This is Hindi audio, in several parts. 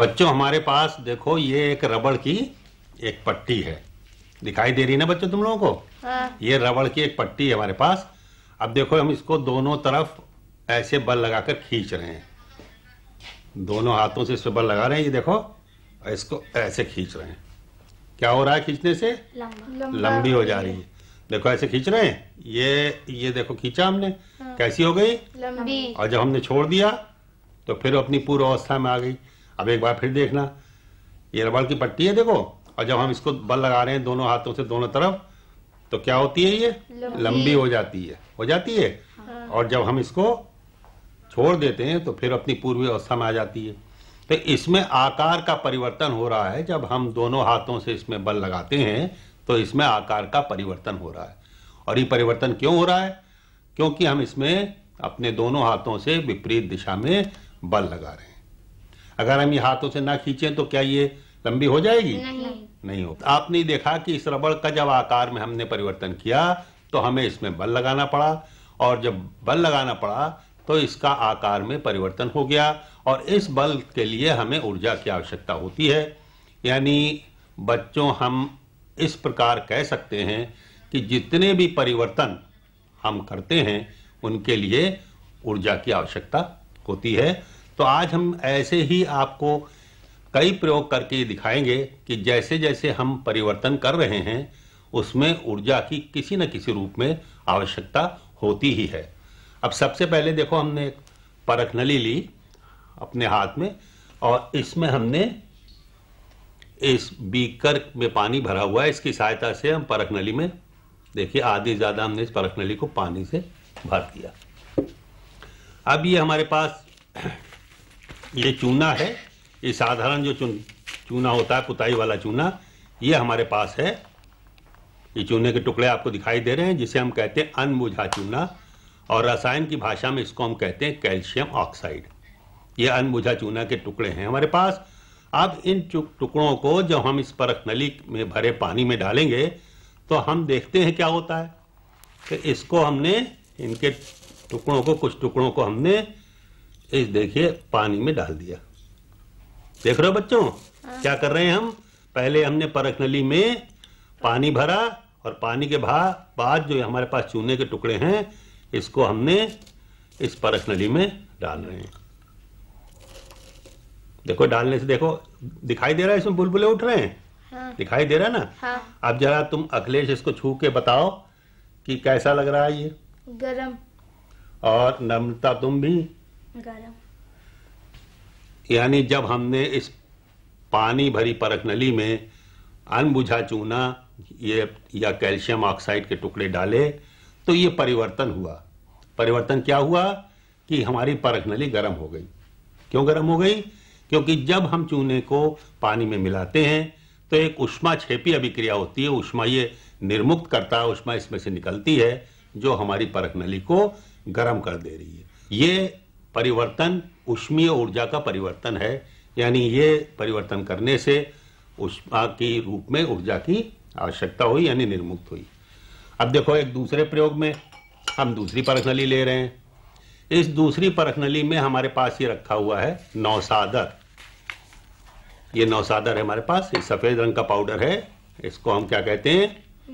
बच्चों हमारे पास देखो ये एक रबड़ की एक पट्टी है दिखाई दे रही ना बच्चों तुम लोगों को हाँ। ये रबड़ की एक पट्टी है हमारे पास अब देखो हम इसको दोनों तरफ ऐसे बल लगाकर खींच रहे हैं दोनों हाथों से इस पर बल लगा रहे हैं ये देखो और इसको ऐसे खींच रहे हैं क्या हो रहा है खींचने से लंबी हो जा रही है देखो ऐसे खींच रहे हैं ये ये देखो खींचा हमने हाँ। कैसी हो गई लंबी और जब हमने छोड़ दिया तो फिर अपनी पूर्व अवस्था में आ गई अब एक बार फिर देखना ये रबड़ की पट्टी है देखो और जब हम इसको बल लगा रहे हैं दोनों हाथों से दोनों तरफ तो क्या होती है ये लंबी, लंबी हो जाती है हो जाती है हाँ। और जब हम इसको छोड़ देते हैं तो फिर अपनी पूर्वी अवस्था में आ जाती है तो इसमें आकार का परिवर्तन हो रहा है जब हम दोनों हाथों से इसमें बल लगाते हैं तो इसमें आकार का परिवर्तन हो रहा है और ये परिवर्तन क्यों हो रहा है क्योंकि हम इसमें अपने दोनों हाथों से विपरीत दिशा में बल लगा रहे हैं अगर हम ये हाथों से ना खींचें तो क्या ये लंबी हो जाएगी नहीं नहीं हो आपने देखा कि इस रबड़ का जब आकार में हमने परिवर्तन किया तो हमें इसमें बल लगाना पड़ा और जब बल लगाना पड़ा तो इसका आकार में परिवर्तन हो गया और इस बल के लिए हमें ऊर्जा की आवश्यकता होती है यानी बच्चों हम इस प्रकार कह सकते हैं कि जितने भी परिवर्तन हम करते हैं उनके लिए ऊर्जा की आवश्यकता होती है तो आज हम ऐसे ही आपको कई प्रयोग करके दिखाएंगे कि जैसे जैसे हम परिवर्तन कर रहे हैं उसमें ऊर्जा की किसी न किसी रूप में आवश्यकता होती ही है अब सबसे पहले देखो हमने एक परख नली ली अपने हाथ में और इसमें हमने इस बीकर में पानी भरा हुआ है इसकी सहायता से हम परख नली में देखिए आधी ज़्यादा हमने इस परख नली को पानी से भर दिया अब ये हमारे पास ये चूना है ये साधारण जो चून चूना होता है पुताई वाला चूना ये हमारे पास है ये चूने के टुकड़े आपको दिखाई दे रहे हैं जिसे हम कहते हैं अनबुझा चूना और रसायन की भाषा में इसको हम कहते हैं कैल्शियम ऑक्साइड ये अनबुझा चूना के टुकड़े हैं हमारे पास अब इन टुकड़ों को जब हम इस परख नली में भरे पानी में डालेंगे तो हम देखते हैं क्या होता है कि तो इसको हमने इनके टुकड़ों को कुछ टुकड़ों को हमने इस देखिए पानी में डाल दिया देख रहे हो बच्चों हाँ। क्या कर रहे हैं हम पहले हमने परख नली में पानी भरा और पानी के भा बाद जो हमारे पास चूने के टुकड़े हैं इसको हमने इस परख नली में डाल रहे हैं देखो डालने से देखो दिखाई दे रहा है इसमें बुलबुले उठ रहे हैं हाँ। दिखाई दे रहा है ना हाँ। अब जरा तुम अखिलेश इसको छू के बताओ कि कैसा लग रहा है ये गरम और नम्रता तुम भी यानी जब हमने इस पानी भरी परख नली में अनबुझा चूना ये या कैल्शियम ऑक्साइड के टुकड़े डाले तो ये परिवर्तन हुआ परिवर्तन क्या हुआ कि हमारी परख नली गर्म हो गई क्यों गर्म हो गई क्योंकि जब हम चूने को पानी में मिलाते हैं तो एक उष्मा छेपी अभिक्रिया होती है उष्मा ये निर्मुक्त करता है उष्मा इसमें से निकलती है जो हमारी परख नली को गर्म कर दे रही है ये परिवर्तन उष्मीय ऊर्जा का परिवर्तन है यानी ये परिवर्तन करने से उष्मा की रूप में ऊर्जा की आवश्यकता हुई यानी निर्मुक्त हुई अब देखो एक दूसरे प्रयोग में हम दूसरी परख नली ले रहे हैं इस दूसरी परख नली में हमारे पास ये रखा हुआ है नौसादर ये नौसादर है हमारे पास ये सफेद रंग का पाउडर है इसको हम क्या कहते हैं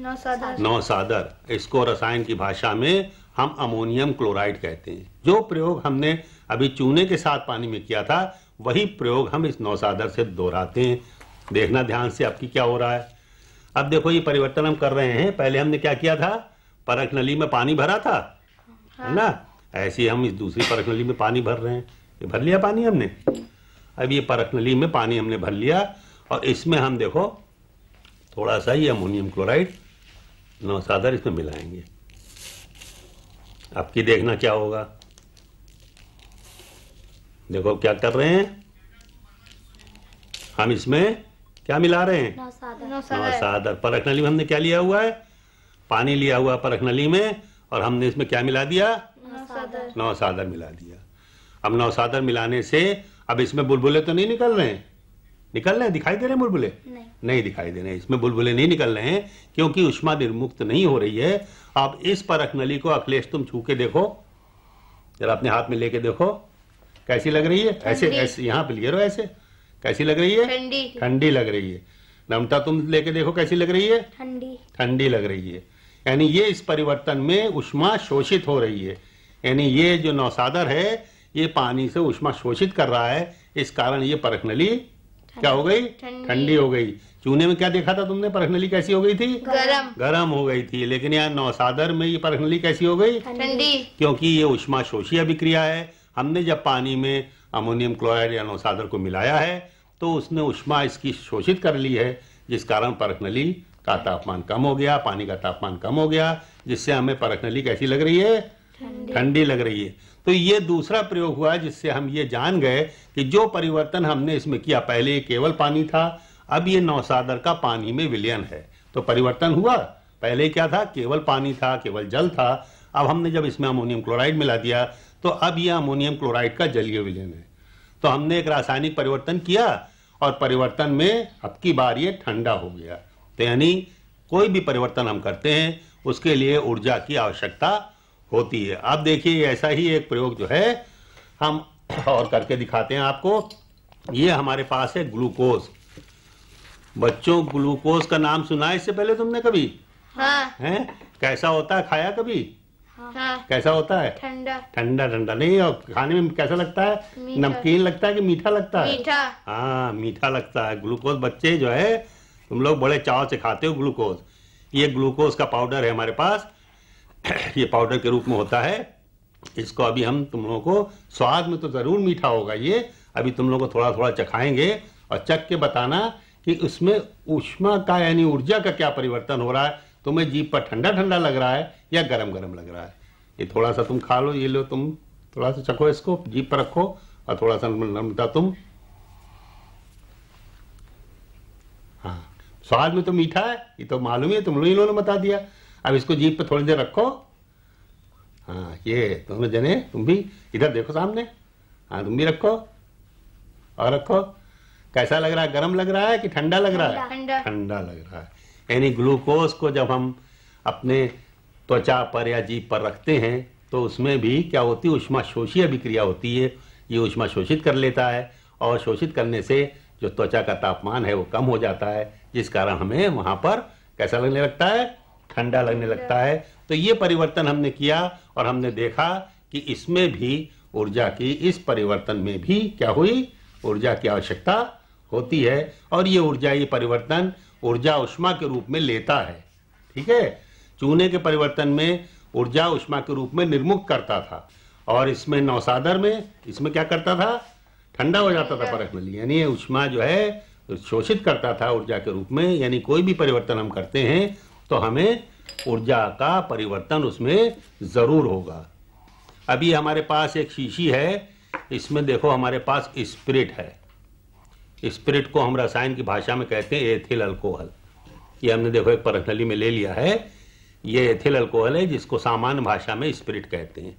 नौसादर नौसादर इसको रसायन की भाषा में हम अमोनियम क्लोराइड कहते हैं जो प्रयोग हमने अभी चूने के साथ पानी में किया था वही प्रयोग हम इस नौसादर से दोहराते हैं देखना ध्यान से आपकी क्या हो रहा है अब देखो ये परिवर्तन हम कर रहे हैं पहले हमने क्या किया था परख नली में पानी भरा था है हाँ। ना ऐसे हम इस दूसरी परख नली में पानी भर रहे हैं ये भर लिया पानी हमने अब ये परख नली में पानी हमने भर लिया और इसमें हम देखो थोड़ा सा ही अमोनियम क्लोराइड नौसादर इसमें मिलाएंगे अब की देखना क्या होगा देखो क्या कर रहे हैं हम इसमें क्या मिला रहे हैं नौसादर परख नली में हमने क्या लिया हुआ है पानी लिया हुआ परख नली में और हमने इसमें क्या मिला दिया नौसादर मिला दिया अब नौसादर मिलाने से अब इसमें बुलबुले तो नहीं निकल रहे हैं निकल रहे हैं दिखाई दे रहे हैं बुलबुले नहीं, नहीं दिखाई दे रहे हैं इसमें बुलबुले नहीं निकल रहे हैं क्योंकि उष्मा निर्मुक्त नहीं हो रही है आप इस परख नली को अखिलेश तुम छू के देखो जरा अपने हाथ में लेके देखो कैसी लग रही है ऐसे ऐसे यहाँ पे लिए रहो ऐसे कैसी लग रही है ठंडी ठंडी लग रही है नमता तुम लेके देखो कैसी लग रही है ठंडी ठंडी लग रही है यानी ये इस परिवर्तन में उष्मा शोषित हो रही है यानी ये जो नौसादर है ये पानी से उष्मा शोषित कर रहा है इस कारण ये परखनली क्या हो गई ठंडी हो गई चूने में क्या देखा था तुमने परखनली कैसी हो गई थी गरम गरम हो गई थी लेकिन यहाँ नौसादर में ये परखनली कैसी हो गई ठंडी क्योंकि ये उष्मा शोषी अभिक्रिया है हमने जब पानी में अमोनियम क्लोराइड या नौसादर को मिलाया है तो उसने उष्मा इसकी शोषित कर ली है जिस कारण परखनली का तापमान कम हो गया पानी का तापमान कम हो गया जिससे हमें परखनली कैसी लग रही है ठंडी लग रही है तो ये दूसरा प्रयोग हुआ जिससे हम ये जान गए कि जो परिवर्तन हमने इसमें किया पहले ये केवल पानी था अब ये नौसादर का पानी में विलयन है तो परिवर्तन हुआ पहले क्या था केवल पानी था केवल जल था अब हमने जब इसमें अमोनियम क्लोराइड मिला दिया तो अब यह अमोनियम क्लोराइड का जलीय विलयन है तो हमने एक रासायनिक परिवर्तन किया और परिवर्तन में अब की बार ये ठंडा हो गया तो यानी कोई भी परिवर्तन हम करते हैं उसके लिए ऊर्जा की आवश्यकता होती है आप देखिए ऐसा ही एक प्रयोग जो है हम और करके दिखाते हैं आपको ये हमारे पास है ग्लूकोज बच्चों ग्लूकोज का नाम सुना है इससे पहले तुमने कभी हाँ। हैं कैसा होता है खाया कभी हाँ।, हाँ। कैसा होता है ठंडा ठंडा ठंडा नहीं और खाने में कैसा लगता है नमकीन लगता है कि मीठा लगता है हाँ मीठा लगता है ग्लूकोज बच्चे जो है तुम लोग बड़े चाव से खाते हो ग्लूकोज ये ग्लूकोज का पाउडर है हमारे पास ये पाउडर के रूप में होता है इसको अभी हम तुम लोगों को स्वाद में तो ज़रूर मीठा होगा ये अभी तुम लोगों को थोड़ा थोड़ा चखाएंगे और चख के बताना कि उसमें ऊष्मा का यानी ऊर्जा का क्या परिवर्तन हो रहा है तुम्हें जीप पर ठंडा ठंडा लग रहा है या गर्म गर्म लग रहा है ये थोड़ा सा तुम खा लो ये लो तुम थोड़ा सा चखो इसको जीप पर रखो और थोड़ा सा नमता तुम हाँ स्वाद में तो मीठा है ये तो मालूम है तुम लोग इन्होंने बता दिया अब इसको जीप पे थोड़ी देर रखो हाँ ये दोनों जने तुम भी इधर देखो सामने हाँ तुम भी रखो और रखो कैसा लग रहा है गर्म लग रहा है कि ठंडा लग रहा है ठंडा लग रहा है यानी ग्लूकोज को जब हम अपने त्वचा पर या जीप पर रखते हैं तो उसमें भी क्या होती है उष्मा शोषी अभिक्रिया होती है ये उष्मा शोषित कर लेता है और शोषित करने से जो त्वचा का तापमान है वो कम हो जाता है जिस कारण हमें वहाँ पर कैसा लगने लगता है ठंडा लगने लगता है तो ये परिवर्तन हमने किया और हमने देखा कि इसमें भी ऊर्जा की इस परिवर्तन में भी क्या हुई ऊर्जा की आवश्यकता होती है और ये ऊर्जा ये परिवर्तन ऊर्जा उष्मा के रूप में लेता है ठीक है चूने के परिवर्तन में ऊर्जा उष्मा के रूप में निर्मुक्त करता था और इसमें नौसादर में इसमें क्या करता था ठंडा हो जाता था मिली यानी उष्मा जो है शोषित करता था ऊर्जा के रूप में यानी कोई भी परिवर्तन हम करते हैं तो हमें ऊर्जा का परिवर्तन उसमें ज़रूर होगा अभी हमारे पास एक शीशी है इसमें देखो हमारे पास स्प्रिट है स्प्रिट को हम रसायन की भाषा में कहते हैं एथिल अल्कोहल ये हमने देखो एक पर्सनली में ले लिया है ये एथिल अल्कोहल है जिसको सामान्य भाषा में स्प्रिट कहते हैं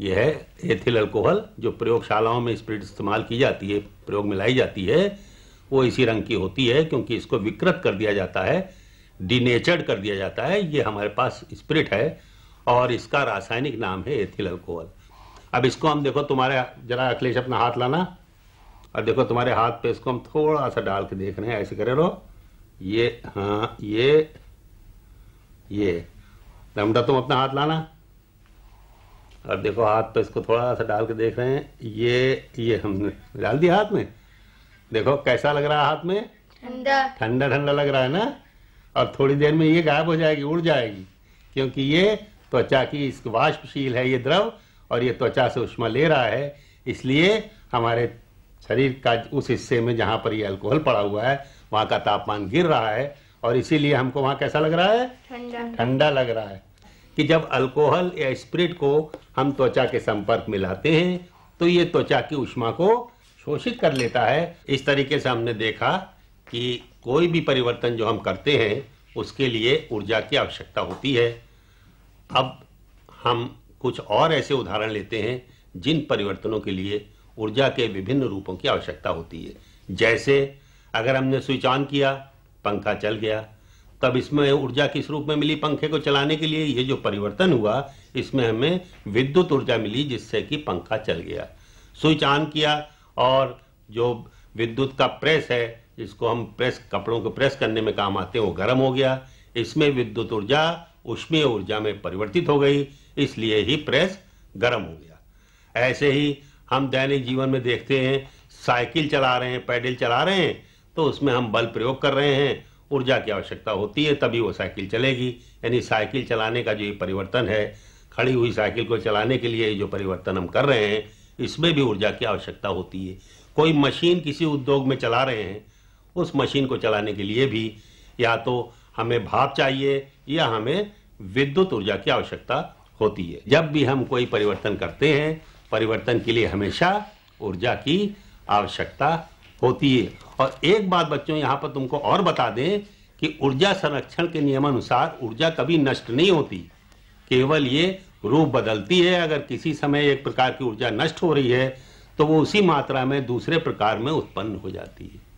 यह है एथिल अल्कोहल जो प्रयोगशालाओं में स्प्रिट इस्तेमाल की जाती है प्रयोग में लाई जाती है वो इसी रंग की होती है क्योंकि इसको विकृत कर दिया जाता है डिनेचर्ड कर दिया जाता है ये हमारे पास स्प्रिट है और इसका रासायनिक नाम है एथिल अल्कोहल अब इसको हम देखो तुम्हारे जरा अखिलेश अपना हाथ लाना और देखो तुम्हारे हाथ पे इसको हम थोड़ा सा डाल के देख रहे हैं ऐसे करे लो ये हाँ ये ये रमडा तुम अपना हाथ लाना और देखो हाथ पे इसको थोड़ा सा डाल के देख रहे हैं ये ये हमने डाल दिया हाथ में देखो कैसा लग रहा है हाथ में ठंडा ठंडा ठंडा लग रहा है ना और थोड़ी देर में ये गायब हो जाएगी उड़ जाएगी क्योंकि ये त्वचा की इस वाष्पशील है ये द्रव और ये त्वचा से उष्मा ले रहा है इसलिए हमारे शरीर का उस हिस्से में जहाँ पर ये अल्कोहल पड़ा हुआ है वहाँ का तापमान गिर रहा है और इसीलिए हमको वहाँ कैसा लग रहा है ठंडा ठंडा लग रहा है कि जब अल्कोहल या स्प्रिट को हम त्वचा के संपर्क में लाते हैं तो ये त्वचा की उष्मा को शोषित कर लेता है इस तरीके से हमने देखा कि कोई भी परिवर्तन जो हम करते हैं उसके लिए ऊर्जा की आवश्यकता होती है अब हम कुछ और ऐसे उदाहरण लेते हैं जिन परिवर्तनों के लिए ऊर्जा के विभिन्न रूपों की आवश्यकता होती है जैसे अगर हमने स्विच ऑन किया पंखा चल गया तब इसमें ऊर्जा किस रूप में मिली पंखे को चलाने के लिए ये जो परिवर्तन हुआ इसमें हमें विद्युत ऊर्जा मिली जिससे कि पंखा चल गया स्विच ऑन किया और जो विद्युत का प्रेस है इसको हम प्रेस कपड़ों को प्रेस करने में काम आते हैं वो गर्म हो गया इसमें विद्युत ऊर्जा उष्मीय ऊर्जा में परिवर्तित हो गई इसलिए ही प्रेस गर्म हो गया ऐसे ही हम दैनिक जीवन में देखते हैं साइकिल चला रहे हैं पैडल चला रहे हैं तो उसमें हम बल प्रयोग कर रहे हैं ऊर्जा की आवश्यकता होती है तभी वो साइकिल चलेगी यानी साइकिल चलाने का जो ये परिवर्तन है खड़ी हुई साइकिल को चलाने के लिए जो परिवर्तन हम कर रहे हैं इसमें भी ऊर्जा की आवश्यकता होती है कोई मशीन किसी उद्योग में चला रहे हैं उस मशीन को चलाने के लिए भी या तो हमें भाप चाहिए या हमें विद्युत ऊर्जा की आवश्यकता होती है जब भी हम कोई परिवर्तन करते हैं परिवर्तन के लिए हमेशा ऊर्जा की आवश्यकता होती है और एक बात बच्चों यहाँ पर तुमको और बता दें कि ऊर्जा संरक्षण के नियमानुसार ऊर्जा कभी नष्ट नहीं होती केवल ये रूप बदलती है अगर किसी समय एक प्रकार की ऊर्जा नष्ट हो रही है तो वो उसी मात्रा में दूसरे प्रकार में उत्पन्न हो जाती है